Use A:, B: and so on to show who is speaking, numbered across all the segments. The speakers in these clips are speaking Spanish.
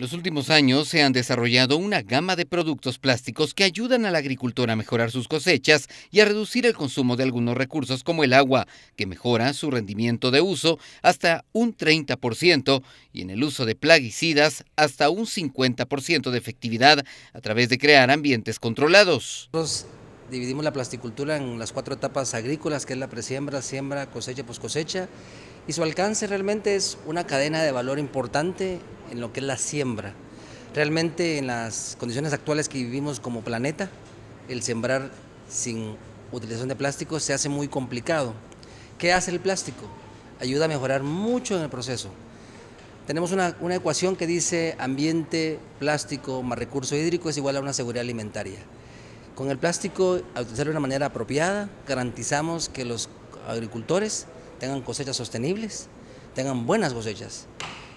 A: En los últimos años se han desarrollado una gama de productos plásticos que ayudan al agricultor a mejorar sus cosechas y a reducir el consumo de algunos recursos como el agua, que mejora su rendimiento de uso hasta un 30% y en el uso de plaguicidas hasta un 50% de efectividad a través de crear ambientes controlados dividimos la plasticultura en las cuatro
B: etapas
C: agrícolas, que es la presiembra, siembra, cosecha, poscosecha, y su alcance realmente es una cadena de valor importante en lo que es la siembra. Realmente en las condiciones actuales que vivimos como planeta, el sembrar sin utilización de plástico se hace muy complicado. ¿Qué hace el plástico? Ayuda a mejorar mucho en el proceso. Tenemos una, una ecuación que dice ambiente, plástico, más recurso hídrico es igual a una seguridad alimentaria. Con el plástico, a utilizarlo de una manera apropiada, garantizamos que los agricultores tengan cosechas sostenibles, tengan buenas cosechas.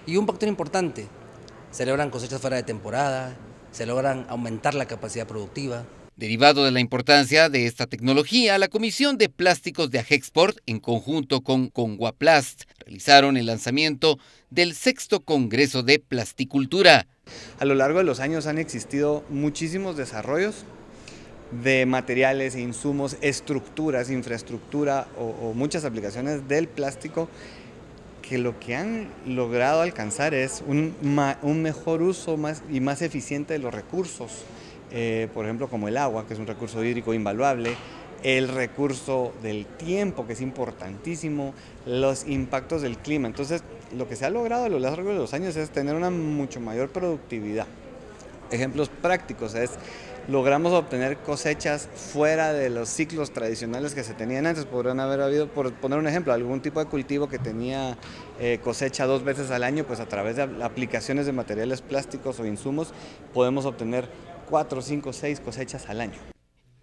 C: Y un factor importante, se cosechas fuera de temporada, se logran
A: aumentar la capacidad productiva, Derivado de la importancia de esta tecnología, la Comisión de Plásticos de Agexport, en conjunto con Conguaplast, realizaron el lanzamiento
B: del sexto Congreso de Plasticultura. A lo largo de los años han existido muchísimos desarrollos de materiales, e insumos, estructuras, infraestructura o, muchas aplicaciones del plástico que lo que han logrado alcanzar es un, mejor uso más, y más eficiente de los recursos, eh, por ejemplo como el agua, que es un recurso hídrico invaluable, el recurso del tiempo, que es importantísimo, los impactos del clima. Entonces, lo que se ha logrado a lo largo de los años es tener una mucho mayor productividad. Ejemplos prácticos es logramos obtener cosechas fuera de los ciclos tradicionales que se tenían antes. Podrían haber habido, por poner un ejemplo, algún tipo de cultivo que tenía eh, cosecha dos veces al año, pues a través de aplicaciones de materiales plásticos o insumos podemos obtener cuatro, cinco, seis cosechas al año.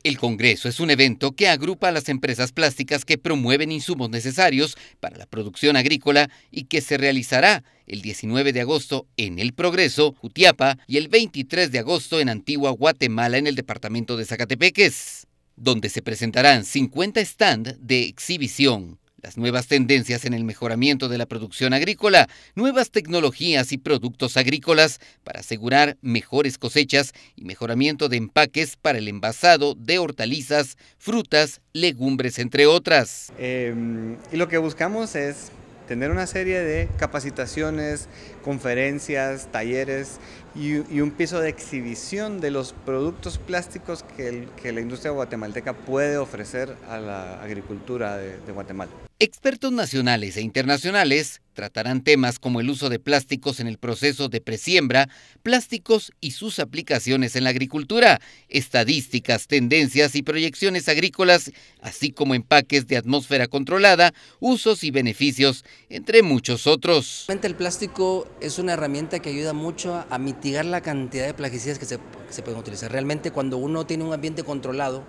A: El Congreso es un evento que agrupa a las empresas plásticas que promueven insumos necesarios para la producción agrícola y que se realizará el 19 de agosto en El Progreso, Utiapa, y el 23 de agosto en Antigua Guatemala, en el departamento de Zacatepeques, donde se presentarán 50 stand de exhibición las nuevas tendencias en el mejoramiento de la producción agrícola, nuevas tecnologías y productos agrícolas para asegurar mejores cosechas y mejoramiento de empaques para el envasado de hortalizas, frutas, legumbres,
B: entre otras. Em, y lo que buscamos es tener una serie de capacitaciones, conferencias, talleres y, un piso de exhibición de los productos plásticos que, la industria guatemalteca puede ofrecer a la agricultura de, de Guatemala.
A: Expertos nacionales e internacionales tratarán temas como el uso de plásticos en el proceso de presiembra, plásticos y sus aplicaciones en la agricultura, estadísticas, tendencias y proyecciones agrícolas, así como empaques de atmósfera controlada, usos y beneficios, entre muchos otros. El plástico es una herramienta que ayuda mucho a mitigar la cantidad de plaguicidas que se,
C: pueden utilizar. Realmente cuando uno tiene un ambiente controlado,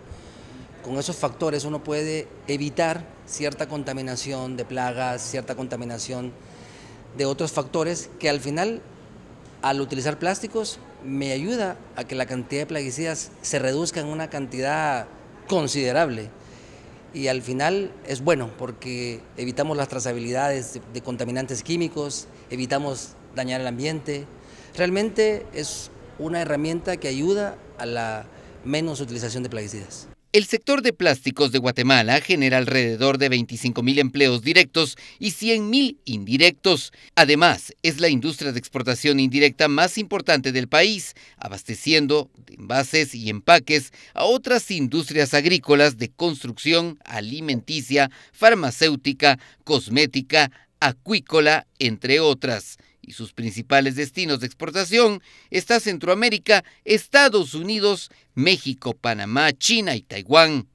C: con esos factores uno puede evitar cierta contaminación de plagas, cierta contaminación de otros factores que al final, al utilizar plásticos, me ayuda a que la cantidad de plaguicidas se reduzca en una cantidad considerable. Y al final es bueno porque evitamos las trazabilidades de, de contaminantes químicos, evitamos dañar el ambiente. Realmente es una herramienta que ayuda a la menos utilización de plaguicidas.
A: El sector de plásticos de Guatemala genera alrededor de 25.000 empleos directos y 100.000 indirectos. Además, es la industria de exportación indirecta más importante del país, abasteciendo de envases y empaques a otras industrias agrícolas de construcción, alimenticia, farmacéutica, cosmética, acuícola, entre otras y sus principales destinos de exportación está Centroamérica, Estados Unidos, México, Panamá, China y Taiwán.